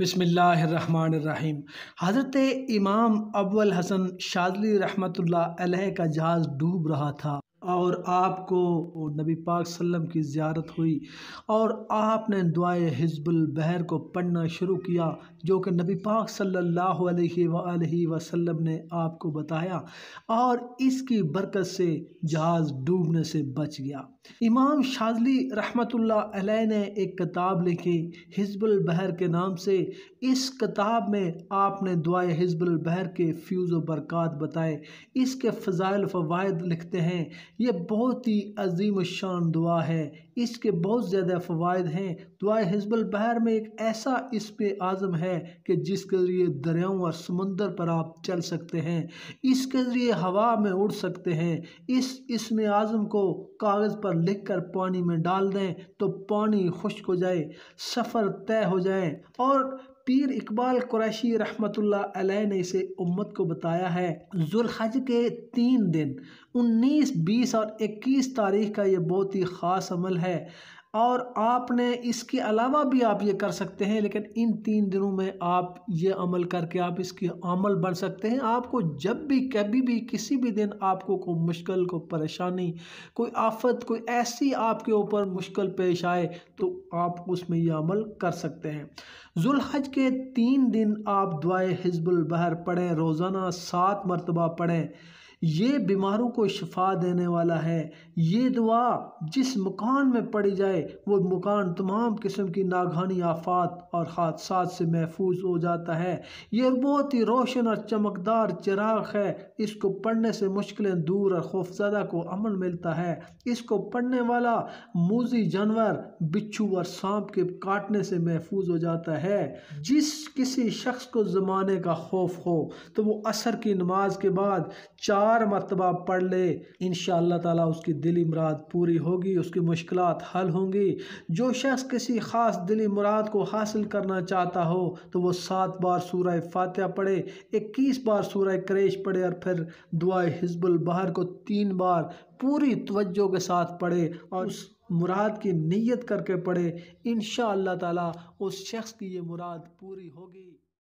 बसमीम हज़रत इमाम अव्वल हसन शादली रहमतुल्लाह का जहाज़ डूब रहा था और आपको नबी पाक सल्लम की ज़्यारत हुई और आपने दुआए हिजबुल बहर को पढ़ना शुरू किया जो कि नबी पाक सल्लल्लाहु अलैहि वसल्लम ने आपको बताया और इसकी बरकत से जहाज़ डूबने से बच गया इमाम शाजली रहमत अलैह ने एक किताब लिखी हिजबुल बहर के नाम से इस किताब में आपने दुआए हिजबुल बहर के फ्यूज़ व बरक़ात बताए इसके फ़जाइल फ़वाद लिखते हैं ये बहुत ही अजीम शान दुआ है इसके बहुत ज़्यादा फ़वाद हैं दुआ हिजबल बहर में एक ऐसा इस आज़म है कि जिसके ज़रिए दरियाओं और समंदर पर आप चल सकते हैं इसके ज़रिए हवा में उड़ सकते हैं इस इसमें आज़म को कागज़ पर लिख कर पानी में डाल दें तो पानी खुश्क हो जाए सफ़र तय हो जाए और पीर इकबाल कुरैशी रहमतुल्ला ने इसे उम्मत को बताया है जुलहज के तीन दिन 19, 20 और 21 तारीख का ये बहुत ही ख़ास अमल है और आपने इसके अलावा भी आप ये कर सकते हैं लेकिन इन तीन दिनों में आप ये अमल करके आप इसकी अमल बढ़ सकते हैं आपको जब भी कभी भी किसी भी दिन आपको कोई मुश्किल को परेशानी कोई आफत कोई ऐसी आपके ऊपर मुश्किल पेश आए तो आप उसमें यह अमल कर सकते हैं जुल्हज के तीन दिन आप दुआ हिजबुल बहर पढ़ें रोज़ाना सात मरतबा पढ़ें ये बीमारों को शफा देने वाला है ये दुआ जिस मकान में पड़ी जाए वो मकान तमाम किस्म की नागहानी आफात और हादसा से महफूज हो जाता है ये बहुत ही रोशन और चमकदार चिराग है इसको पढ़ने से मुश्किलें दूर और खौफजदा को अमन मिलता है इसको पढ़ने वाला मूजी जानवर बिच्छू और सांप के काटने से महफूज हो जाता है जिस किसी शख्स को ज़माने का खौफ हो तो वो असर की नमाज के बाद चार चार मरतबा पढ़ ले इन ताला उसकी दिली मुराद पूरी होगी उसकी मुश्किल हल होंगी जो शख्स किसी ख़ास दिली मुराद को हासिल करना चाहता हो तो वह सात बार सूरह फातह पढ़े इक्कीस बार सूरह करेश पढ़े और फिर दुआ हिजबुल बहर को तीन बार पूरी तवज्जो के साथ पढ़े और उस मुराद की नीयत करके पढ़े इन ताला उस शख्स की ये मुराद पूरी होगी